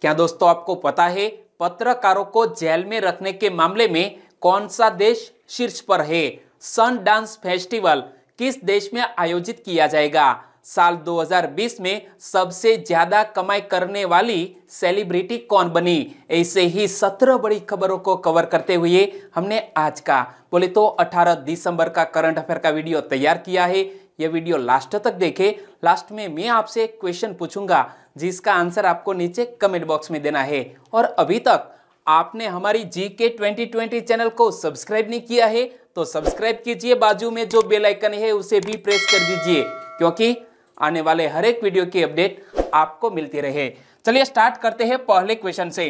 क्या दोस्तों आपको पता है पत्रकारों को जेल में रखने के मामले में कौन सा देश शीर्ष पर है सन डांस फेस्टिवल किस देश में आयोजित किया जाएगा साल 2020 में सबसे ज्यादा कमाई करने वाली सेलिब्रिटी कौन बनी ऐसे ही 17 बड़ी खबरों को कवर करते हुए हमने आज का बोले तो 18 दिसंबर का करंट अफेयर का वीडियो तैयार किया है यह वीडियो लास्ट तक देखें लास्ट में मैं आपसे क्वेश्चन पूछूंगा जिसका आंसर आपको नीचे कमेंट बॉक्स में देना है और अभी तक आपने हमारी जी के ट्वेंटी चैनल को सब्सक्राइब नहीं किया है तो सब्सक्राइब कीजिए बाजू में जो बेल आइकन है उसे भी प्रेस कर दीजिए क्योंकि आने वाले हर एक वीडियो की अपडेट आपको मिलती रहे चलिए स्टार्ट करते हैं पहले क्वेश्चन से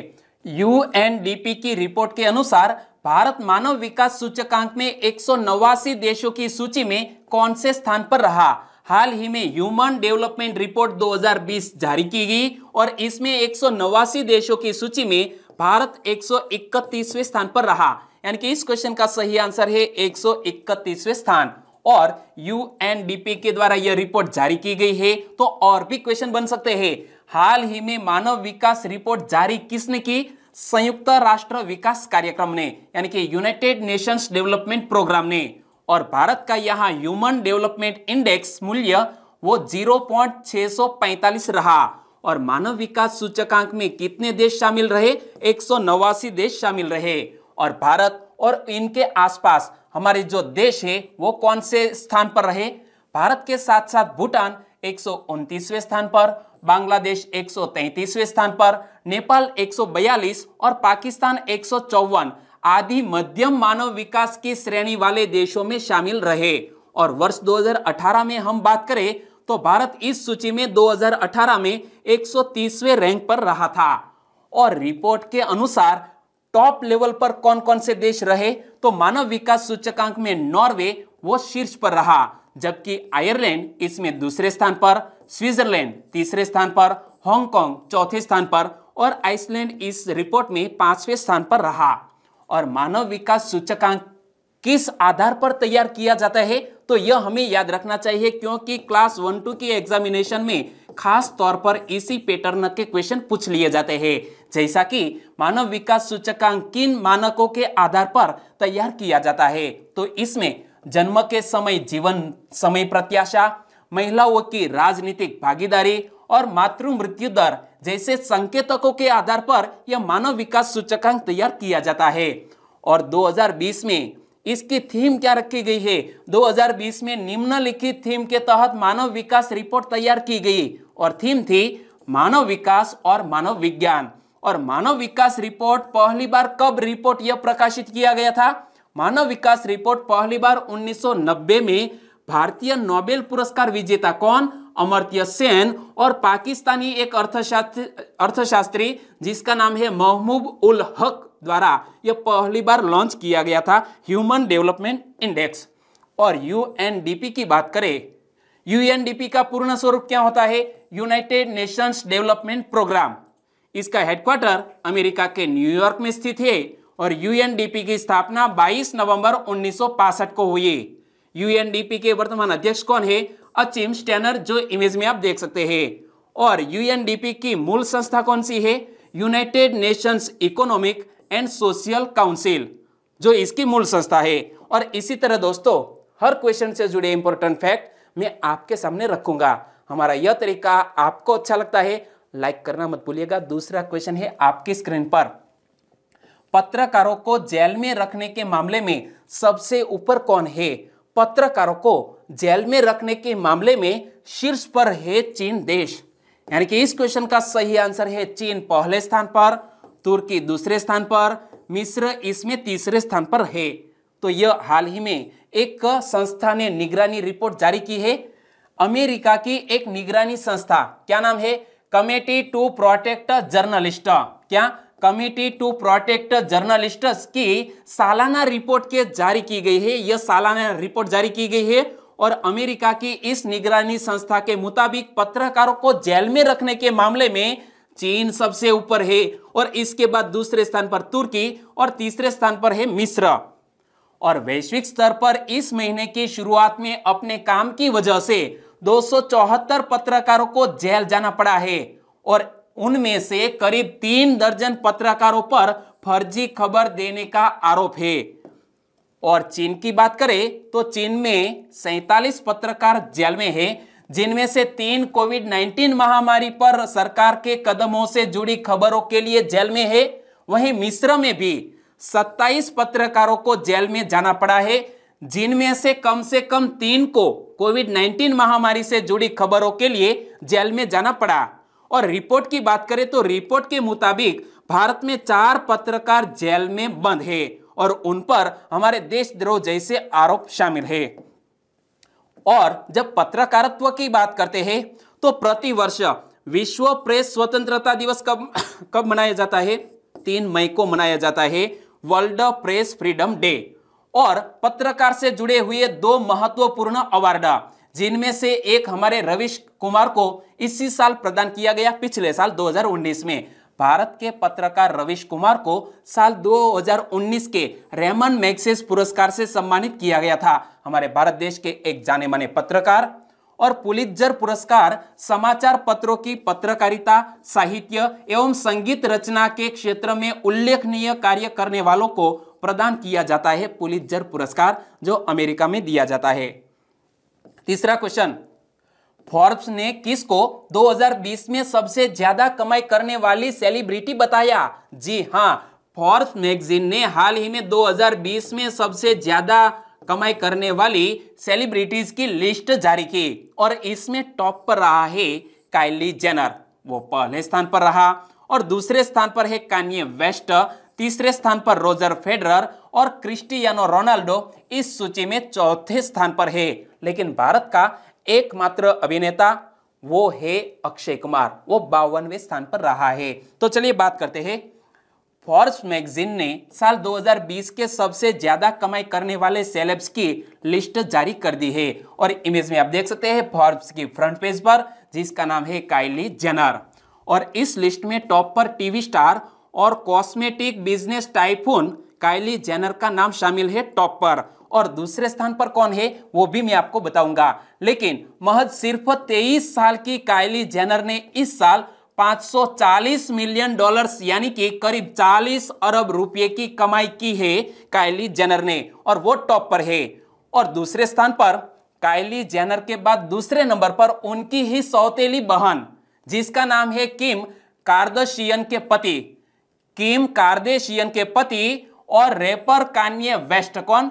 यू की रिपोर्ट के अनुसार भारत मानव विकास सूचकांक में एक देशों की सूची में कौन से स्थान पर रहा हाल ही में ह्यूमन डेवलपमेंट रिपोर्ट 2020 जारी की गई और इसमें एक देशों की सूची में भारत एक स्थान पर रहा यानी कि इस क्वेश्चन का सही आंसर है एक स्थान और यूएनडीपी के द्वारा यह रिपोर्ट जारी की गई है तो और भी क्वेश्चन बन सकते हैं हाल ही में मानव विकास रिपोर्ट जारी किसने की संयुक्त राष्ट्र विकास कार्यक्रम ने यानी कि यूनाइटेड नेशंस डेवलपमेंट प्रोग्राम ने और भारत का यहाँ ह्यूमन डेवलपमेंट इंडेक्स मूल्य वो 0.645 रहा और मानव विकास सूचकांक में कितने देश शामिल रहे एक देश शामिल रहे और भारत और इनके आसपास हमारे जो देश है वो कौन से स्थान पर रहे भारत के साथ साथ भूटान एक स्थान पर बांग्लादेश तैतीसवें स्थान पर नेपाल बयालीस और पाकिस्तान एक आदि मध्यम मानव विकास की श्रेणी वाले देशों में शामिल रहे और वर्ष 2018 में हम बात करें तो भारत इस सूची में 2018 में 130वें रैंक पर रहा था और रिपोर्ट के अनुसार टॉप लेवल पर कौन कौन से देश रहे तो मानव विकास सूचकांक में नॉर्वे वो शीर्ष पर रहा जबकि आयरलैंड इसमें दूसरे स्थान पर स्विट्जरलैंड तीसरे स्थान पर हांगकांग चौथे स्थान पर और आइसलैंड इस रिपोर्ट में पांचवें स्थान पर रहा और मानव विकास सूचकांक किस आधार पर तैयार किया जाता है तो यह हमें याद रखना चाहिए क्योंकि क्लास वन टू की एग्जामिनेशन में खास तौर पर इसी पैटर्न के क्वेश्चन पूछ लिए जाते हैं जैसा कि मानव विकास सूचकांक किन मानकों के आधार पर तैयार किया जाता है तो इसमें जन्म के समय जीवन समय प्रत्याशा महिलाओं की राजनीतिक भागीदारी और मातृ मृत्यु दर जैसे संकेतकों के आधार पर यह मानव विकास सूचकांक तैयार किया जाता है और 2020 में इसकी थीम क्या रखी गई है 2020 में निम्नलिखित थीम के तहत मानव विकास रिपोर्ट तैयार की गई और थीम थी मानव विकास और मानव विज्ञान और मानव विकास रिपोर्ट पहली बार कब रिपोर्ट यह प्रकाशित किया गया था मानव विकास रिपोर्ट पहली बार 1990 में भारतीय नोबेल पुरस्कार विजेता कौन अमर्त्य सेन और पाकिस्तानी एक अर्थशास्त्री अर्थशास्त्री जिसका नाम है महमूब उल हक द्वारा यह पहली बार लॉन्च किया गया था ह्यूमन डेवलपमेंट इंडेक्स और यूएनडीपी की बात करें यूएनडीपी का पूर्ण स्वरूप क्या होता है यूनाइटेड नेशंस डेवलपमेंट प्रोग्राम इसका हेडक्वार्टर अमेरिका के न्यूयॉर्क में स्थित है और यूएनडीपी की स्थापना 22 नवंबर 1965 को हुई यूएनडीपी के वर्तमान अध्यक्ष कौन है अचिम स्टैनर जो इमेज में आप देख सकते हैं और यूएनडीपी की मूल संस्था कौन सी है United Nations economic and social council जो इसकी मूल संस्था है और इसी तरह दोस्तों हर क्वेश्चन से जुड़े इंपॉर्टेंट फैक्ट मैं आपके सामने रखूंगा हमारा यह तरीका आपको अच्छा लगता है लाइक करना मत भूलिएगा दूसरा क्वेश्चन है आपकी स्क्रीन पर पत्रकारों को जेल में रखने के मामले में सबसे ऊपर कौन है पत्रकारों को जेल में रखने के मामले में शीर्ष पर है चीन देश यानी कि इस क्वेश्चन का सही आंसर है चीन पहले स्थान पर तुर्की दूसरे स्थान पर मिस्र इसमें तीसरे स्थान पर है तो यह हाल ही में एक संस्था ने निगरानी रिपोर्ट जारी की है अमेरिका की एक निगरानी संस्था क्या नाम है कमेटी टू प्रोटेक्ट जर्नलिस्ट क्या कमेटी टू प्रोटेक्ट जर्नलिस्ट की सालाना रिपोर्ट के जारी की गई है यह सालाना रिपोर्ट जारी की गई है और अमेरिका की इस निगरानी संस्था के मुताबिक पत्रकारों को जेल में रखने के मामले में चीन सबसे ऊपर है और इसके बाद दूसरे स्थान पर तुर्की और तीसरे स्थान पर है मिस्र और वैश्विक स्तर पर इस महीने की शुरुआत में अपने काम की वजह से दो पत्रकारों को जेल जाना पड़ा है और उनमें से करीब तीन दर्जन पत्रकारों पर फर्जी खबर देने का आरोप है और चीन की बात करें तो चीन में सैतालीस पत्रकार जेल में है जिनमें से तीन कोविड 19 महामारी पर सरकार के कदमों से जुड़ी खबरों के लिए जेल में है वहीं मिस्र में भी 27 पत्रकारों को जेल में जाना पड़ा है जिनमें से कम से कम तीन को कोविड 19 महामारी से जुड़ी खबरों के लिए जेल में जाना पड़ा और रिपोर्ट की बात करें तो रिपोर्ट के मुताबिक भारत में चार पत्रकार जेल में बंद है और उन पर हमारे देशद्रोह जैसे आरोप शामिल है और जब पत्रकारत्व की बात करते हैं तो प्रतिवर्ष विश्व प्रेस स्वतंत्रता दिवस कब कब मनाया जाता है तीन मई को मनाया जाता है वर्ल्ड प्रेस फ्रीडम डे और पत्रकार से जुड़े हुए दो महत्वपूर्ण अवार्ड जिनमें से एक हमारे रविश कुमार को इसी साल प्रदान किया गया पिछले साल 2019 में भारत के पत्रकार रविश कुमार को साल 2019 के रहमान मैग्सेस पुरस्कार से सम्मानित किया गया था हमारे भारत देश के एक जाने माने पत्रकार और पुलितजर पुरस्कार समाचार पत्रों की पत्रकारिता साहित्य एवं संगीत रचना के क्षेत्र में उल्लेखनीय कार्य करने वालों को प्रदान किया जाता है पुलितजर पुरस्कार जो अमेरिका में दिया जाता है तीसरा क्वेश्चन फोर्ब्स ने किसको 2020 में सबसे ज्यादा कमाई करने वाली सेलिब्रिटी बताया जी हाँ फोर्ब्स मैगजीन ने हाल ही में 2020 में सबसे ज्यादा कमाई करने वाली सेलिब्रिटीज की लिस्ट जारी की और इसमें टॉप पर रहा है काइली जेनर वो पहले स्थान पर रहा और दूसरे स्थान पर है कानिये वेस्ट तीसरे स्थान पर रोजर फेडरर और क्रिस्टियानो रोनाल्डो इस सूची में चौथे स्थान पर है लेकिन भारत का एकमात्र अभिनेता वो है अक्षय कुमार वो बावनवे स्थान पर रहा है तो चलिए बात करते हैं फॉर्स मैगजीन ने साल 2020 के सबसे ज्यादा कमाई करने वाले सेलेब्स की लिस्ट जारी कर दी है और इमेज में आप देख सकते हैं फॉर्ब्स की फ्रंट पेज पर जिसका नाम है काइली जेनर और इस लिस्ट में टॉप पर टीवी स्टार और cosmetic business typhoon Kylie Jenner का नाम शामिल है टॉप पर और दूसरे स्थान पर कौन है वो भी मैं आपको बताऊंगा लेकिन महज सिर्फ 23 साल की कायली जेनर ने इस साल 540 मिलियन डॉलर्स यानी कि करीब 40 अरब रुपए की कमाई की है कायली जेनर ने और वो टॉप पर है और दूसरे स्थान पर कायली जेनर के बाद दूसरे नंबर पर उनकी ही सौतेली बहन जिसका नाम है किम कार्दशियन के पति किम कार्देशियन के पति और रेपर कान्य वेस्ट कौन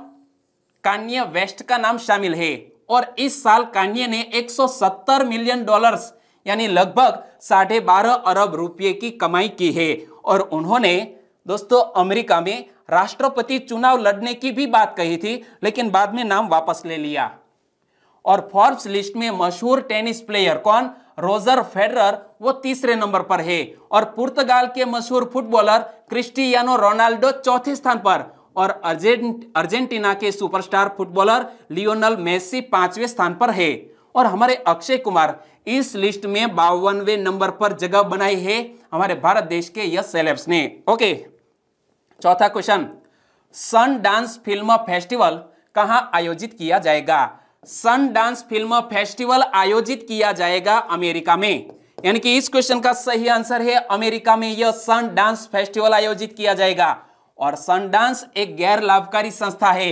कान्ये वेस्ट का नाम शामिल है और इस साल कान्ये ने 170 मिलियन डॉलर्स यानी लगभग साढ़े बारह अरब रुपये की कमाई की है और उन्होंने दोस्तों अमेरिका में राष्ट्रपति चुनाव लड़ने की भी बात कही थी लेकिन बाद में नाम वापस ले लिया और फोर्ब्स लिस्ट में मशहूर टेनिस प्लेयर कौन रोजर फेडरर वो तीसरे नंबर पर है और पुर्तगाल के मशहूर फुटबॉलर क्रिस्टियानो रोनाल्डो चौथे स्थान पर और अर्जेंट अर्जेंटीना के सुपरस्टार फुटबॉलर लियोनल मेसी पांचवें स्थान पर है और हमारे अक्षय कुमार इस लिस्ट में बावनवे नंबर पर जगह बनाई है हमारे भारत देश के यश सेलेब्स ने ओके चौथा question Sundance film festival कहा आयोजित किया जाएगा सन डांस फिल्म फेस्टिवल आयोजित किया जाएगा अमेरिका में यानी कि इस क्वेश्चन का सही आंसर है अमेरिका में यह सन डांस फेस्टिवल आयोजित किया जाएगा और सनडांस एक गैर लाभकारी संस्था है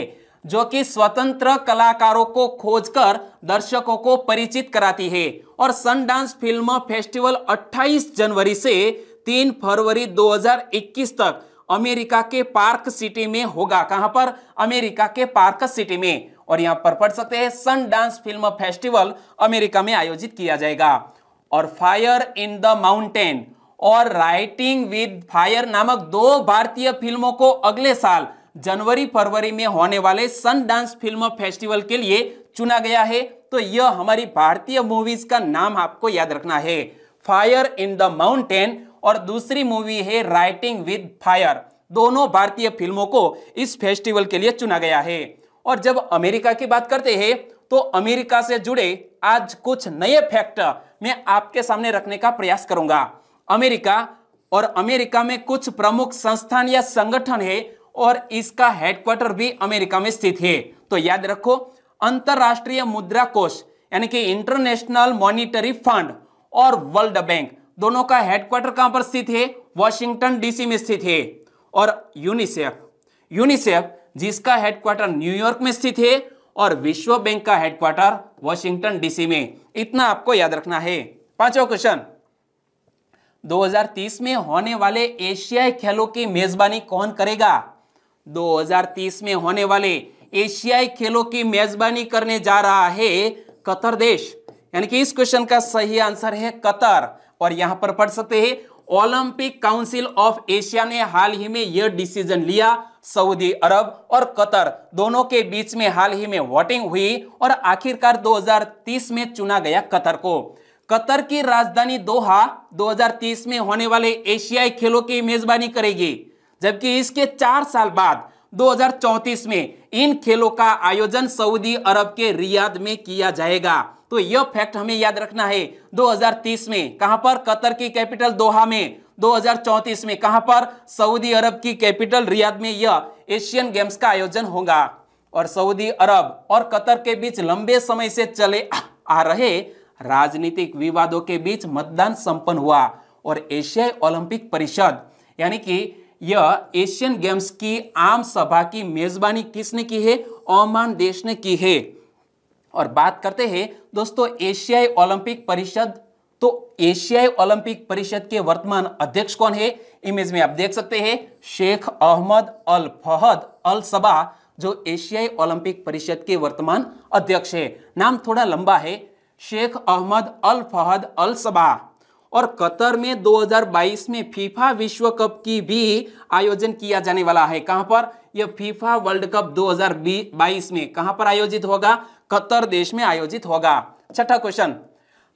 जो कि स्वतंत्र कलाकारों को खोजकर दर्शकों को परिचित कराती है और सनडांस फिल्म फेस्टिवल 28 जनवरी से 3 फरवरी 2021 तक अमेरिका के पार्क सिटी में होगा कहां पर अमेरिका के पार्क सिटी में और यहां पर पढ़ सकते हैं Sundance film festival America में आयोजित किया जाएगा और फायर इन द माउंटेन और राइटिंग विद फायर नामक दो भारतीय फिल्मों को अगले साल जनवरी फरवरी में होने वाले सन डांस फिल्म फेस्टिवल के लिए चुना गया है तो यह हमारी भारतीय मूवीज का नाम आपको याद रखना है फायर इन द माउंटेन और दूसरी मूवी है राइटिंग विद फायर दोनों भारतीय फिल्मों को इस फेस्टिवल के लिए चुना गया है और जब अमेरिका की बात करते हैं तो अमेरिका से जुड़े आज कुछ नए फैक्ट मैं आपके सामने रखने का प्रयास करूंगा अमेरिका और अमेरिका में कुछ प्रमुख संस्थान या संगठन है और इसका हेडक्वार्टर भी अमेरिका में स्थित है तो याद रखो अंतरराष्ट्रीय मुद्रा कोष यानी कि इंटरनेशनल मॉनिटरी फंड और वर्ल्ड बैंक दोनों का हेडक्वार्टर कहां पर स्थित है वॉशिंगटन डीसी में स्थित है और यूनिसेफ यूनिसेफ जिसका हेडक्वार्टर न्यूयॉर्क में स्थित है और विश्व बैंक का हेडक्वार्टर वॉशिंगटन डीसी में इतना आपको याद रखना है पांचवा क्वेश्चन 2030 में होने वाले एशियाई खेलों की मेजबानी कौन करेगा 2030 में होने वाले एशियाई खेलों की मेजबानी करने जा रहा है कतर देश यानी कि इस क्वेश्चन का सही आंसर है कतर और यहां पर पढ़ सकते हैं ओलंपिक काउंसिल ऑफ एशिया ने हाल ही में यह डिसीजन लिया सऊदी अरब और कतर दोनों के बीच में हाल ही में वोटिंग हुई और आखिरकार 2030 में चुना गया कतर को कतर की राजधानी दोहा 2030 में होने वाले एशियाई खेलों की मेजबानी करेगी जबकि इसके चार साल बाद 2034 में इन खेलों का आयोजन सऊदी अरब के रियाद में किया जाएगा तो यह फैक्ट हमें याद रखना है 2030 में कहां पर कतर की कैपिटल दोहा में 2034 में कहां पर सऊदी अरब की कैपिटल रियाद में यह एशियन गेम्स का आयोजन होगा और सऊदी अरब और कतर के बीच लंबे समय से चले आ रहे राजनीतिक विवादों के बीच मतदान संपन्न हुआ और एशियाई ओलंपिक परिषद यानी कि यह एशियन गेम्स की आम सभा की मेजबानी किसने की है ओमान देश ने की है और बात करते हैं दोस्तों एशियाई ओलंपिक परिषद तो एशियाई ओलंपिक परिषद के वर्तमान अध्यक्ष कौन है इमेज में आप देख सकते हैं शेख अहमद अल फहद अल सबा जो एशियाई ओलंपिक परिषद के वर्तमान अध्यक्ष है नाम थोड़ा लंबा है शेख अहमद अल फहद अल सबा और कतर में 2022 में फीफा विश्व कप की भी आयोजन किया जाने वाला है कहां पर यह फीफा वर्ल्ड कप 2022 में कहां पर आयोजित होगा कतर देश में आयोजित होगा छठा क्वेश्चन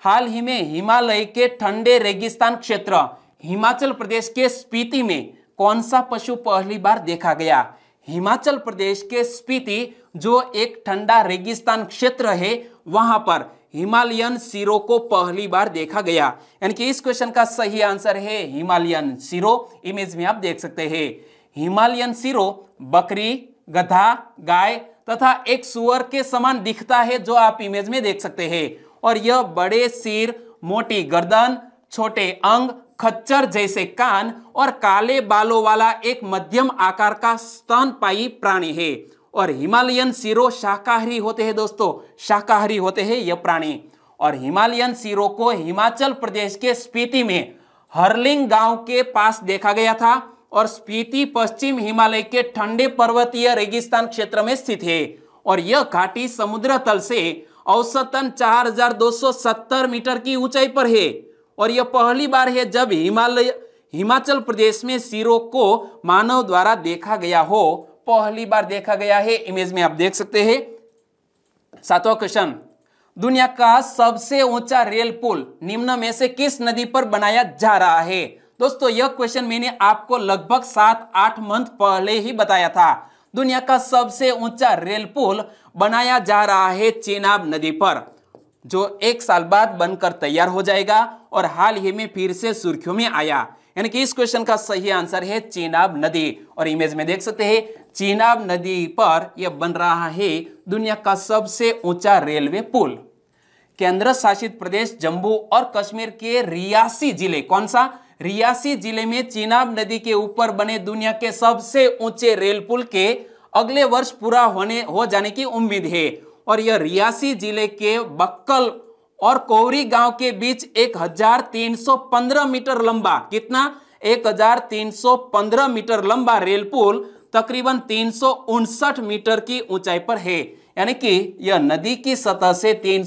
हाल ही में हिमालय के ठंडे रेगिस्तान क्षेत्र हिमाचल प्रदेश के स्पीति में कौन सा पशु पहली बार देखा गया हिमाचल प्रदेश के स्पीति जो एक ठंडा रेगिस्तान क्षेत्र है वहां पर हिमालयन सिरो को पहली बार देखा गया यानी कि इस क्वेश्चन का सही आंसर है हिमालयन सिरो इमेज में आप देख सकते हैं हिमालयन सिरो बकरी गधा गाय तथा एक सुअर के समान दिखता है जो आप इमेज में देख सकते हैं और यह बड़े सिर मोटी गर्दन छोटे अंग खच्चर जैसे कान और काले बालों वाला एक मध्यम आकार का स्तनपायी प्राणी है और हिमालयन सिरो शाकाहारी होते हैं दोस्तों शाकाहारी होते हैं ये प्राणी और हिमालयन सिरो को हिमाचल प्रदेश के स्पीति में हरलिंग गांव के पास देखा गया था और स्पीति पश्चिम हिमालय के ठंडे पर्वतीय रेगिस्तान क्षेत्र में स्थित है और यह घाटी समुद्र तल से औसतन 4,270 मीटर की ऊंचाई पर है और यह पहली बार है जब हिमालय हिमाचल प्रदेश में सिरो को मानव द्वारा देखा गया हो पहली बार देखा गया है इमेज में आप देख सकते हैं सातवां क्वेश्चन दुनिया का सबसे ऊंचा रेल पुल निम्न में से किस नदी पर बनाया जा रहा है दोस्तों यह क्वेश्चन मैंने आपको लगभग सात आठ मंथ पहले ही बताया था दुनिया का सबसे ऊंचा रेल पुल बनाया जा रहा है चेनाब नदी पर जो एक साल बाद बनकर तैयार हो जाएगा और हाल ही में फिर से सुर्खियों में आया यानी कि इस क्वेश्चन का सही आंसर है चेनाब नदी और इमेज में देख सकते हैं चेनाब नदी पर यह बन रहा है दुनिया का सबसे ऊंचा रेलवे पुल केंद्र शासित प्रदेश जम्मू और कश्मीर के रियासी जिले कौन सा रियासी जिले में चेनाब नदी के ऊपर बने दुनिया के सबसे ऊंचे रेल पुल के अगले वर्ष पूरा होने हो जाने की उम्मीद है और यह रियासी जिले के बक्कल और कोवरी गांव के बीच 1315 मीटर लंबा कितना 1315 मीटर लंबा रेल पुल तकरीबन तीन मीटर की ऊंचाई पर है यानी कि यह नदी की सतह से तीन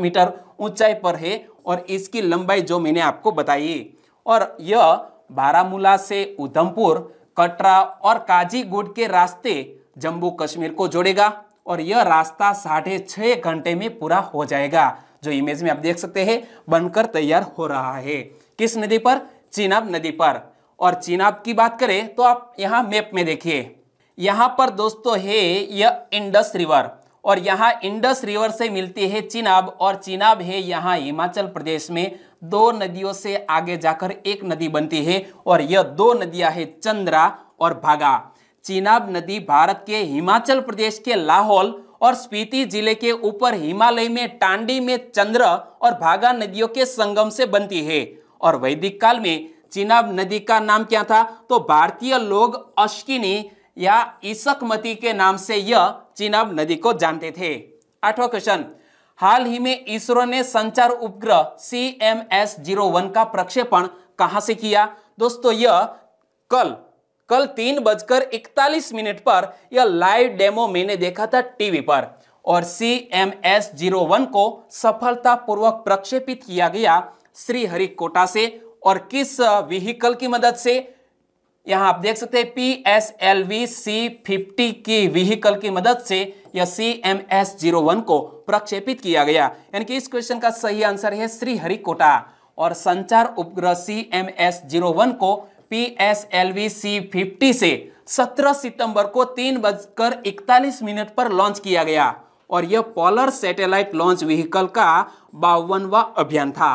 मीटर ऊंचाई पर है और इसकी लंबाई जो मैंने आपको बताई और यह बारामूला से उधमपुर कटरा और काजीगुड के रास्ते जम्मू कश्मीर को जोड़ेगा और यह रास्ता साढ़े छः घंटे में पूरा हो जाएगा जो इमेज में आप देख सकते हैं बनकर तैयार हो रहा है किस नदी पर चिनाब नदी पर और चिनाब की बात करें तो आप यहाँ मैप में देखिए यहाँ पर दोस्तों है यह इंडस रिवर और यहाँ इंडस रिवर से मिलती है चिनाब और चिनाब है यहाँ हिमाचल प्रदेश में दो नदियों से आगे जाकर एक नदी बनती है और यह दो नदियाँ है चंद्रा और भागा चिनाब नदी भारत के हिमाचल प्रदेश के लाहौल और स्पीति जिले के ऊपर हिमालय में टांडी में चंद्र और भागा नदियों के संगम से बनती है और वैदिक काल में चिनाब नदी का नाम क्या था तो भारतीय लोग अश्किनी या ईसकमती के नाम से यह चिनाब नदी को जानते थे आठवां क्वेश्चन हाल ही में इसरो ने संचार उपग्रह C M S zero one का प्रक्षेपण कहां से किया दोस्तों यह कल कल तीन बजकर इकतालीस मिनट पर यह लाइव डेमो मैंने देखा था टीवी पर और C M S zero one को सफलतापूर्वक प्रक्षेपित किया गया श्रीहरिकोटा से और किस व्हीकल की मदद से यहां आप देख सकते हैं P S L V C fifty की व्हीकल की मदद से यह C M S zero one को प्रक्षेपित किया गया यानी कि इस क्वेश्चन का सही आंसर है श्रीहरिकोटा और संचार उपग्रह C M S zero one को P S L V C fifty से 17 सितंबर को तीन बजकर इकतालीस मिनट पर लॉन्च किया गया और यह पॉलर सैटेलाइट लॉन्च व्हीकल का बावनवा अभियान था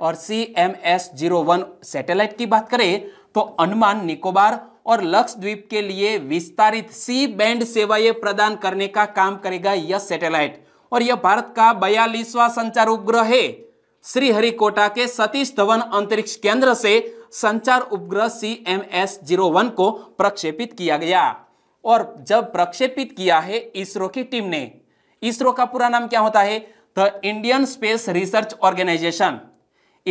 और C M S zero one satellite की बात करें तो अनुमान निकोबार और लक्षद्वीप के लिए विस्तारित सी बैंड सेवाएं प्रदान करने का काम करेगा यह सैटेलाइट और यह भारत का बयालीसवा संचार उपग्रह है श्रीहरिकोटा के सतीश धवन अंतरिक्ष केंद्र से संचार उपग्रह C M S zero one को प्रक्षेपित किया गया और जब प्रक्षेपित किया है इसरो की टीम ने इसरो का पूरा नाम क्या होता है the Indian space research organisation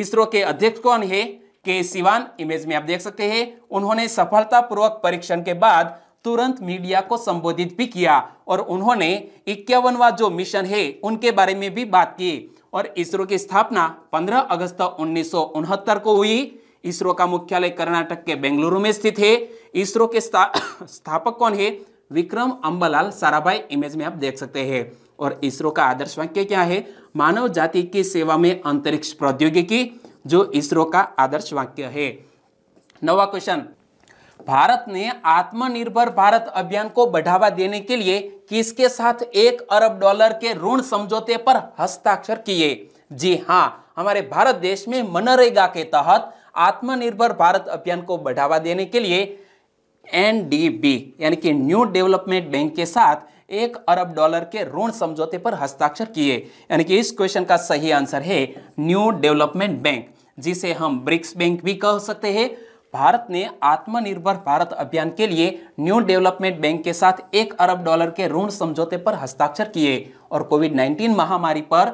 ISRO के अध्यक्ष कौन है के सिवान इमेज में आप देख सकते हैं उन्होंने सफलतापूर्वक परीक्षण के बाद तुरंत मीडिया को संबोधित भी किया और उन्होंने इक्यावनवा जो मिशन है उनके बारे में भी बात की और इसरो की स्थापना 15 अगस्त उन्नीस को हुई इसरो का मुख्यालय कर्नाटक के बेंगलुरु में स्थित है इसरो के स्था, स्थापक कौन है विक्रम अंबालाल साराभाई इमेज में आप देख सकते हैं और इसरो का आदर्श वाक्य क्या है मानव जाति की सेवा में अंतरिक्ष प्रौद्योगिकी जो इसरो का आदर्श वाक्य है नवा क्वेश्चन भारत ने आत्मनिर्भर भारत अभियान को बढ़ावा देने के लिए किसके साथ एक अरब डॉलर के ऋण समझौते पर हस्ताक्षर किए जी हाँ हमारे भारत देश में मनरेगा के तहत आत्मनिर्भर भारत अभियान को बढ़ावा देने के लिए एनडीबी यानी कि न्यू डेवलपमेंट बैंक के साथ एक अरब डॉलर के ऋण समझौते पर हस्ताक्षर किए यानी कि इस क्वेश्चन का सही आंसर है न्यू डेवलपमेंट बैंक जिसे हम ब्रिक्स बैंक भी कह सकते हैं भारत ने आत्मनिर्भर भारत अभियान के लिए न्यू डेवलपमेंट बैंक के साथ एक अरब डॉलर के ऋण समझौते पर हस्ताक्षर किए और कोविड 19 महामारी पर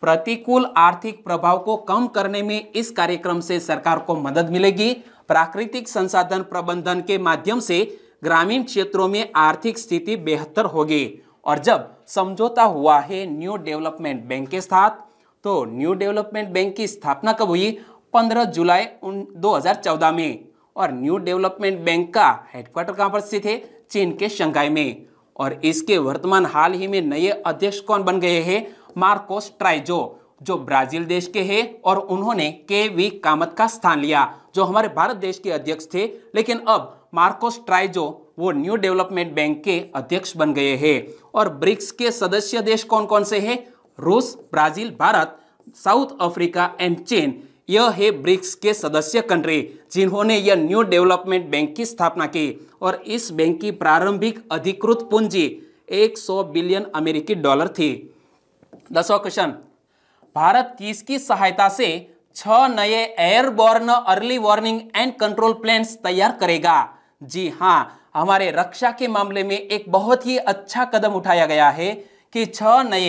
प्रतिकूल आर्थिक प्रभाव को कम करने में इस कार्यक्रम से सरकार को मदद मिलेगी प्राकृतिक संसाधन प्रबंधन के माध्यम से ग्रामीण क्षेत्रों में आर्थिक स्थिति बेहतर होगी और जब समझौता हुआ है न्यू डेवलपमेंट बैंक के साथ तो न्यू डेवलपमेंट बैंक की स्थापना कब हुई 15 जुलाई 2014 में और न्यू डेवलपमेंट बैंक का हेडक्वार्टर कहां पर स्थित है चीन के शंघाई में और इसके वर्तमान हाल ही में नए अध्यक्ष कौन बन गए हैं मार्कोस ट्राइजो जो ब्राजील देश के हैं और उन्होंने के वी कामत का स्थान लिया जो हमारे भारत देश के अध्यक्ष थे लेकिन अब मार्कोस ट्राइजो वो न्यू डेवलपमेंट बैंक के अध्यक्ष बन गए हैं और ब्रिक्स के सदस्य देश कौन कौन से हैं रूस Brazil Bharat South Africa and चीन यह है ब्रिक्स के सदस्य कंट्री जिन्होंने यह न्यू डेवलपमेंट बैंक की स्थापना की और इस बैंक की प्रारंभिक अधिकृत पूंजी 100 बिलियन अमेरिकी डॉलर थी दसवा क्वेश्चन भारत किसकी सहायता से छ नए airborne early warning and control plane तैयार करेगा जी हाँ हमारे रक्षा के मामले में एक बहुत ही अच्छा कदम उठाया गया है कि छह नए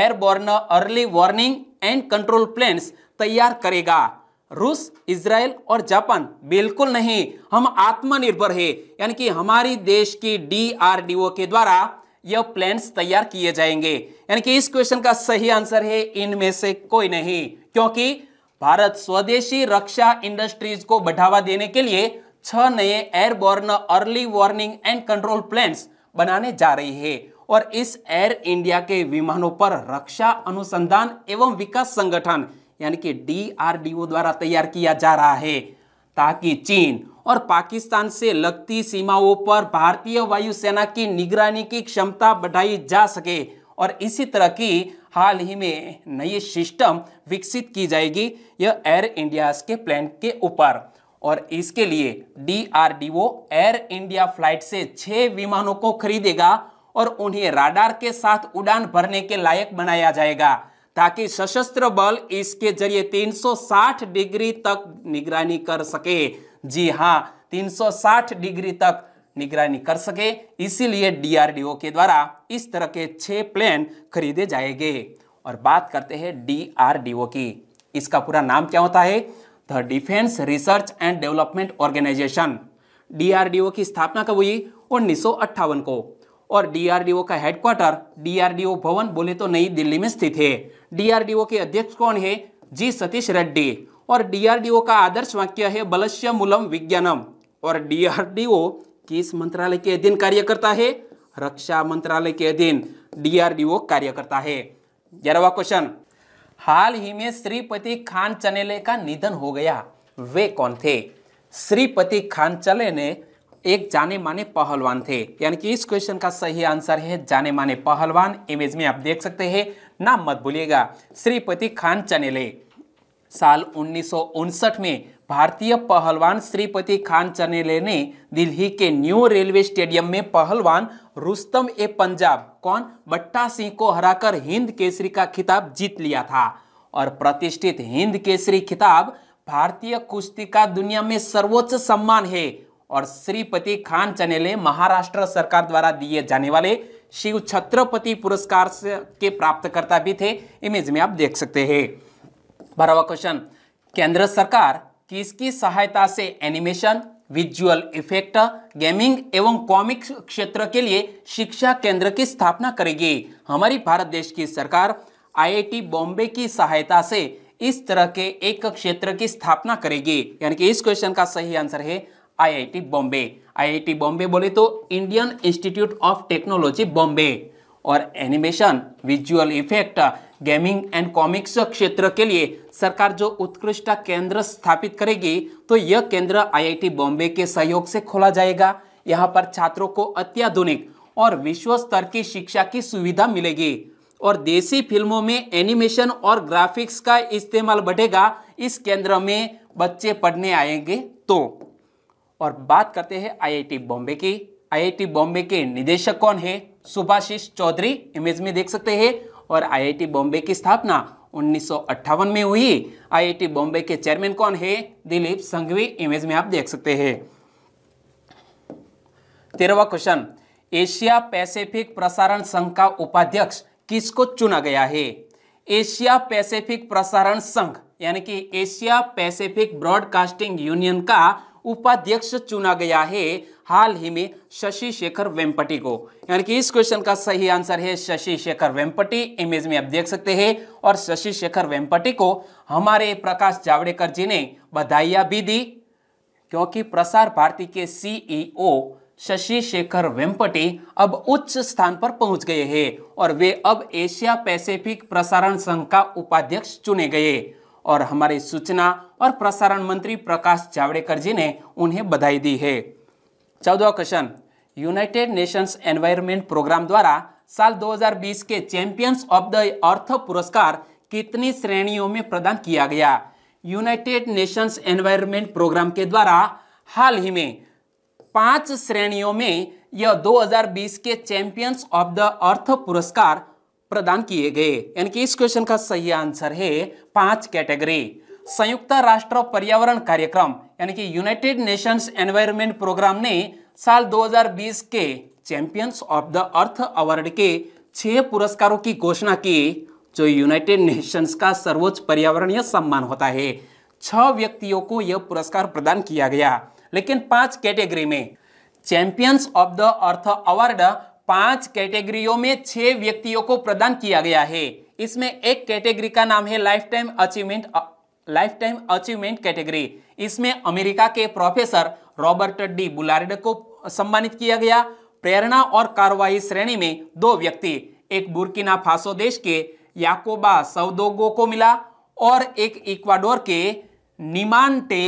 airborne early warning and control plans तैयार करेगा रूस इसराइल और जापान बिल्कुल नहीं हम आत्मनिर्भर है यानी कि हमारी देश की डीआरडीओ के द्वारा यह प्लान्स तैयार किए जाएंगे यानी कि इस क्वेश्चन का सही आंसर है इनमें से कोई नहीं क्योंकि भारत स्वदेशी रक्षा इंडस्ट्रीज को बढ़ावा देने के लिए छह नए airborne early warning and control plans बनाने जा रही है और इस एयर इंडिया के विमानों पर रक्षा अनुसंधान एवं विकास संगठन यानी कि डीआरडीओ द्वारा तैयार किया जा रहा है ताकि चीन और पाकिस्तान से लगती सीमाओं पर भारतीय वायुसेना की निगरानी की क्षमता बढ़ाई जा सके और इसी तरह की हाल ही में नई सिस्टम विकसित की जाएगी यह एयर इंडिया के प्लान के ऊपर और इसके लिए डीआरडीओ एयर इंडिया फ्लाइट से छह विमानों को खरीदेगा और उन्हें राडार के साथ उड़ान भरने के लायक बनाया जाएगा ताकि सशस्त्र बल इसके जरिए 360 डिग्री तक निगरानी कर सके जी हाँ 360 डिग्री तक निगरानी कर सके इसीलिए डीआरडीओ के द्वारा इस तरह के छह प्लेन खरीदे जाएंगे और बात करते हैं डीआरडीओ की इसका पूरा नाम क्या होता है the defence research and development organisation DRDO की स्थापना कब हुई उन्नीस को और डीआरडीओ का हेडक्वार्टर डीआरडीओ भवन बोले तो नई दिल्ली में स्थित है डीआरडीओ के अध्यक्ष कौन है जी सतीश रेड्डी और डीआरडीओ का आदर्श वाक्य है बलश्य मूलम विज्ञानम और डीआरडीओ किस मंत्रालय के अधीन कार्य करता है रक्षा मंत्रालय के अधीन डीआरडीओ कार्य करता है ग्यारहवा क्वेश्चन हाल ही में श्रीपति खान चनेले का निधन हो गया वे कौन थे श्रीपति खान चले ने एक जाने माने पहलवान थे यानी कि इस क्वेश्चन का सही आंसर है जाने माने पहलवान इमेज में आप देख सकते हैं नाम मत भूलिएगा श्रीपति खान चनेले साल उन्नीस में भारतीय पहलवान श्रीपति खान चनेले ने दिल्ली के न्यू रेलवे स्टेडियम में पहलवान रुस्तम ए पंजाब कौन बट्टा सिंह को हराकर हिंद केसरी का खिताब जीत लिया था और प्रतिष्ठित हिंद केसरी खिताब भारतीय कुश्ती का दुनिया में सर्वोच्च सम्मान है और श्रीपति खान चनेले महाराष्ट्र सरकार द्वारा दिए जाने वाले शिव छत्रपति पुरस्कार के प्राप्तकर्ता भी थे इमेज में आप देख सकते हैं बारहवा क्वेश्चन केंद्र सरकार किसकी सहायता से एनिमेशन विजुअल इफेक्ट गेमिंग एवं कॉमिक्स क्षेत्र के लिए शिक्षा केंद्र की स्थापना करेगी हमारी भारत देश की सरकार आईआईटी बॉम्बे की सहायता से इस तरह के एक क्षेत्र की स्थापना करेगी यानी कि इस क्वेश्चन का सही आंसर है आईआईटी बॉम्बे आईआईटी बॉम्बे बोले तो Indian institute of technology Bombay और animation visual effect gaming and comics क्षेत्र के लिए सरकार जो उत्कृष्ट केंद्र स्थापित करेगी तो यह केंद्र आईआईटी बॉम्बे के सहयोग से खोला जाएगा यहाँ पर छात्रों को अत्याधुनिक और विश्व स्तर की शिक्षा की सुविधा मिलेगी और देसी फिल्मों में एनिमेशन और ग्राफिक्स का इस्तेमाल बढ़ेगा इस केंद्र में बच्चे पढ़ने आएंगे तो और बात करते हैं आईआईटी बॉम्बे की आईआईटी बॉम्बे के निदेशक कौन है सुभाषिष चौधरी इमेज में देख सकते हैं और आईआईटी बॉम्बे की स्थापना उन्नीस में हुई आईआईटी बॉम्बे के चेयरमैन कौन है दिलीप संघवी इमेज में आप देख सकते हैं तेरहवा क्वेश्चन एशिया पैसिफिक प्रसारण संघ का उपाध्यक्ष किसको चुना गया है एशिया पैसिफिक प्रसारण संघ यानी कि एशिया पैसिफिक ब्रॉडकास्टिंग यूनियन का उपाध्यक्ष चुना गया है हाल ही में शशि शेखर वेम्पटी को यानी कि इस क्वेश्चन का सही आंसर है शशि शेखर वेम्पटी इमेज में आप देख सकते हैं और शशि शेखर वेम्पटी को हमारे प्रकाश जावड़ेकर जी ने बधाइया भी दी क्योंकि प्रसार भारती के सीईओ e शशि शेखर वेम्पटी अब उच्च स्थान पर पहुंच गए हैं और वे अब एशिया पैसिफिक प्रसारण संघ का उपाध्यक्ष चुने गए और हमारे सूचना और प्रसारण मंत्री प्रकाश जावड़ेकर जी ने उन्हें बधाई दी है चौदह question United Nations environment programme द्वारा साल 2020 के चैंपियंस ऑफ द अर्थ पुरस्कार कितनी श्रेणियों में प्रदान किया गया यूनाइटेड नेशंस एनवायरमेंट प्रोग्राम के द्वारा हाल ही में पांच श्रेणियों में यह 2020 के चैंपियंस ऑफ द अर्थ पुरस्कार प्रदान किए गए यानी कि इस क्वेश्चन का सही आंसर है पांच कैटेगरी संयुक्त राष्ट्र पर्यावरण कार्यक्रम यानी कि यूनाइटेड नेशंस एनवायरमेंट प्रोग्राम ने साल 2020 के champions of the earth award के छह पुरस्कारों की घोषणा की जो यूनाइटेड नेशंस का सर्वोच्च पर्यावरणीय सम्मान होता है छह व्यक्तियों को यह पुरस्कार प्रदान किया गया लेकिन पांच कैटेगरी में champions of the earth award पांच कैटेगरियों में छह व्यक्तियों को प्रदान किया गया है इसमें एक कैटेगरी का नाम है lifetime achievement lifetime achievement category इसमें अमेरिका के प्रोफेसर रॉबर्ट डी बुलार्ड को सम्मानित किया गया प्रेरणा और कार्रवाई श्रेणी में दो व्यक्ति एक बुर्किना फासो देश के याकोबा सौदोगो को मिला और एक इक्वाडोर के निमानटे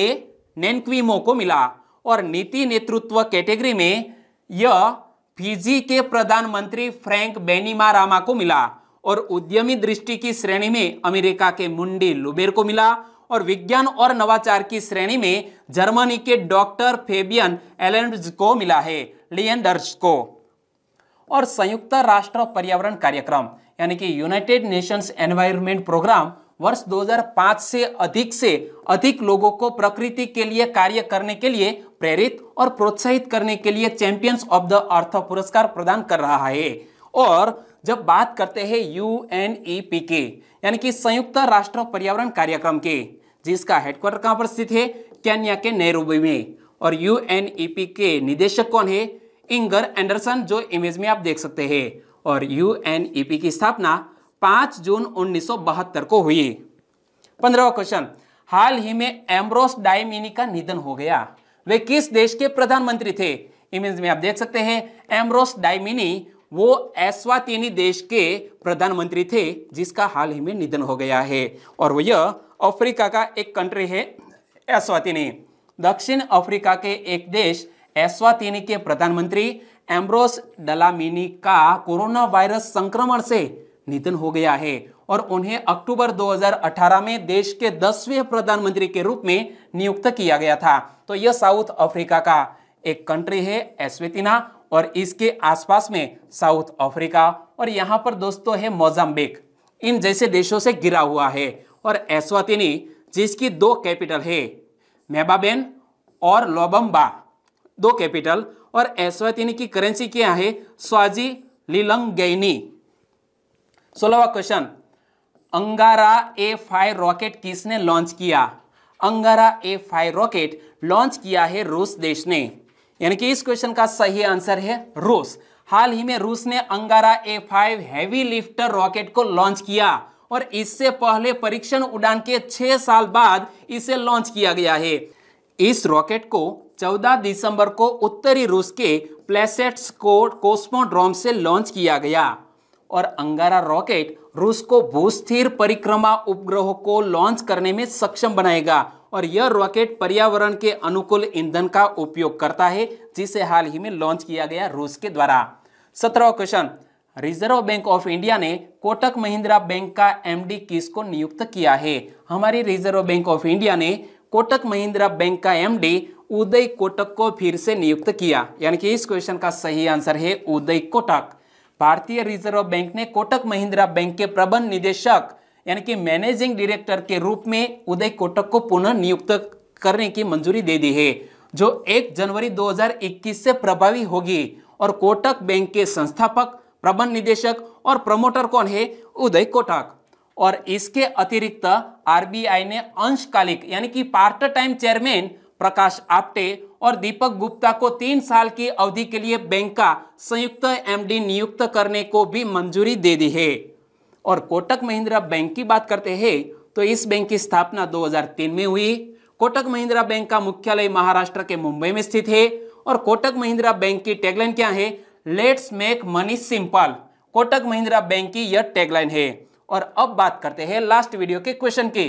नेनक्विमो को मिला और नीति नेतृत्व कैटेगरी में यह फिजी के प्रधानमंत्री फ्रैंक बेनीमारामा को मिला और उद्यमी दृष्टि की श्रेणी में अमेरिका के मुंडी लुबेर को मिला और विज्ञान और नवाचार की श्रेणी में जर्मनी के डॉक्टर फेबियन एलेंड्स को मिला है लियंडर्स को और संयुक्त राष्ट्र पर्यावरण कार्यक्रम यानी कि यूनाइटेड नेशंस एनवायरमेंट प्रोग्राम वर्ष 2005 से अधिक से अधिक लोगों को प्रकृति के लिए कार्य करने के लिए प्रेरित और प्रोत्साहित करने के लिए चैंपियंस ऑफ द अर्थ पुरस्कार प्रदान कर रहा है और जब बात करते हैं यू एन ई पी के यानी कि संयुक्त राष्ट्र पर्यावरण कार्यक्रम के जिसका हेडक्वार्टर कहाँ पर स्थित है कैनिया के नैरोबी में और यू एन ई पी के निदेशक कौन है इंगर एंडरसन जो इमेज में आप देख सकते हैं और यू एन ई पी की स्थापना पाँच जून 1972 को हुई पंद्रहवा क्वेश्चन हाल ही में एम्ब्रोस डायमिनी का निधन हो गया वे किस देश के प्रधानमंत्री थे इमेज में आप देख सकते हैं एम्ब्रोस डायमिनी वो एस्वातिनी देश के प्रधानमंत्री थे जिसका हाल ही में निधन हो गया है और वह अफ्रीका का एक कंट्री है एस्वातिनी दक्षिण अफ्रीका के एक देश एस्वातिनी के प्रधानमंत्री एम्ब्रोस डलामिनी का कोरोना वायरस संक्रमण से निधन हो गया है और उन्हें अक्टूबर 2018 में देश के दसवें प्रधानमंत्री के रूप में नियुक्त किया गया था तो यह साउथ अफ्रीका का एक कंट्री है एस्वेतिना और इसके आसपास में साउथ अफ्रीका और यहाँ पर दोस्तों है मोजाम्बिक इन जैसे देशों से गिरा हुआ है और एस्वातिनी जिसकी दो कैपिटल है मेबाबेन और लोबम्बा दो कैपिटल और एस्वातिनी की करेंसी क्या है स्वाजी लिलंगैनी सोलहवा question Angara A five rocket किसने लॉन्च किया Angara A five rocket launch किया है रूस देश ने यानी कि इस क्वेश्चन का सही आंसर है रूस हाल ही में रूस ने Angara A five heavy lifter rocket को लॉन्च किया और इससे पहले परीक्षण उड़ान के छह साल बाद इसे लॉन्च किया गया है इस रॉकेट को 14 दिसंबर को उत्तरी रूस के प्लेसेट्स को कोस्मोड्रोम से लॉन्च किया गया और अंगारा रॉकेट रूस को भूस्थिर परिक्रमा उपग्रहों को लॉन्च करने में सक्षम बनाएगा और यह रॉकेट पर्यावरण के अनुकूल ईंधन का उपयोग करता है जिसे हाल ही में लॉन्च किया गया रूस के द्वारा सत्रह question reserve bank of India ने कोटक महिंद्रा बैंक का एमडी किसको नियुक्त किया है हमारी रिजर्व बैंक ऑफ इंडिया ने कोटक महिंद्रा बैंक का एमडी उदय कोटक को फिर से नियुक्त किया यानी कि इस क्वेश्चन का सही आंसर है उदय कोटक भारतीय रिजर्व बैंक ने कोटक महिंद्रा बैंक के प्रबंध निदेशक यानी कि मैनेजिंग डायरेक्टर के रूप में उदय कोटक को पुनः नियुक्त करने की मंजूरी दे दी है जो 1 जनवरी 2021 से प्रभावी होगी और कोटक बैंक के संस्थापक प्रबंध निदेशक और प्रमोटर कौन है उदय कोटक और इसके अतिरिक्त आरबीआई ने अंशकालिक यानी कि part time chairman Prakash Apte और दीपक गुप्ता को तीन साल की अवधि के लिए बैंक का संयुक्त एमडी नियुक्त करने को भी मंजूरी दे दी है और कोटक महिंद्रा बैंक की बात करते हैं तो इस बैंक की स्थापना 2003 में हुई कोटक महिंद्रा बैंक का मुख्यालय महाराष्ट्र के मुंबई में स्थित है और कोटक महिंद्रा बैंक की टैगलाइन क्या है let's make money simple Kotak Mahindra bank की यह टैगलाइन है और अब बात करते हैं लास्ट वीडियो के क्वेश्चन की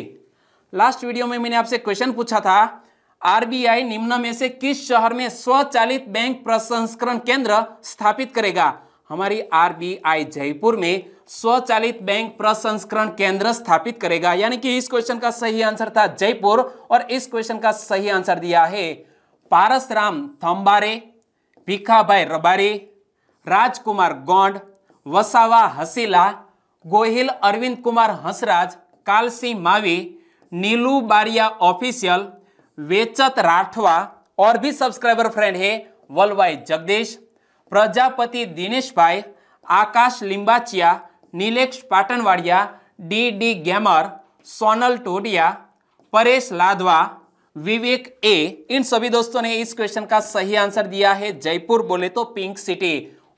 लास्ट वीडियो में मैंने आपसे क्वेश्चन पूछा था आरबीआई निम्न में से किस शहर में स्वचालित बैंक प्रसंस्करण केंद्र स्थापित करेगा हमारी आरबीआई जयपुर में स्वचालित बैंक प्रसंस्करण केंद्र स्थापित करेगा यानी कि इस क्वेश्चन का सही आंसर था जयपुर और इस क्वेश्चन का सही आंसर दिया है पारस राम थम्बारे भिखाभाई रबारी राजकुमार गौंड वसावा हसीला गोहिल अरविंद कुमार हंसराज कालसी मावी नीलू बारिया ऑफिशियल वेचत राठवा और भी सब्सक्राइबर फ्रेंड है वलवाई Jagdish Prajapati Dinesh Bhai Akash Limbachiya Nileksh Patanwadiya D D gamer Sonal Todiya Paresh Ladhva Vivek A इन सभी दोस्तों ने इस क्वेश्चन का सही आंसर दिया है जयपुर बोले तो पिंक सिटी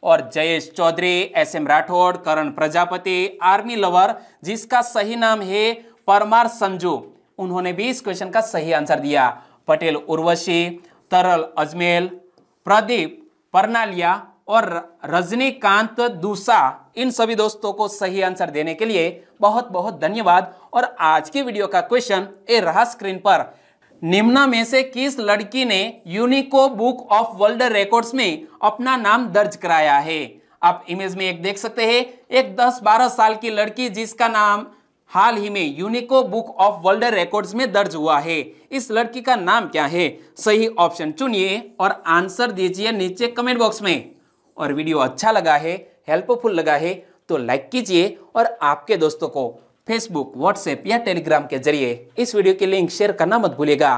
और Jayesh Chaudhary S M Rathod Karan Prajapati army lover जिसका सही नाम है परमार संजू उन्होंने भी इस क्वेश्चन का सही आंसर दिया पटेल उर्वशी तरल अजमेल प्रदीप परनालिया और रजनीकांत दूसा इन सभी दोस्तों को सही आंसर देने के लिए बहुत बहुत धन्यवाद और आज की वीडियो का क्वेश्चन ए रहा स्क्रीन पर निम्न में से किस लड़की ने Unico book of world records में अपना नाम दर्ज कराया है आप इमेज में एक देख सकते हैं एक 10-12 साल की लड़की जिसका नाम हाल ही में Unico book of world records में दर्ज हुआ है इस लड़की का नाम क्या है सही ऑप्शन चुनिए और आंसर दीजिए नीचे कमेंट बॉक्स में और वीडियो अच्छा लगा है हेल्पफुल लगा है तो लाइक कीजिए और आपके दोस्तों को फेसबुक व्हाट्सएप या टेलीग्राम के जरिए इस वीडियो की लिंक शेयर करना मत भूलेगा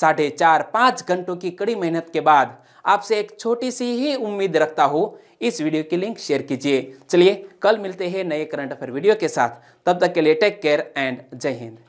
साढ़े चार पाँच घंटों की कड़ी मेहनत के बाद आपसे एक छोटी सी ही उम्मीद रखता हूँ इस वीडियो की लिंक शेयर कीजिए चलिए कल मिलते हैं नए करंट अफेयर वीडियो के साथ तब तक के लिए टेक केयर एंड जय हिंद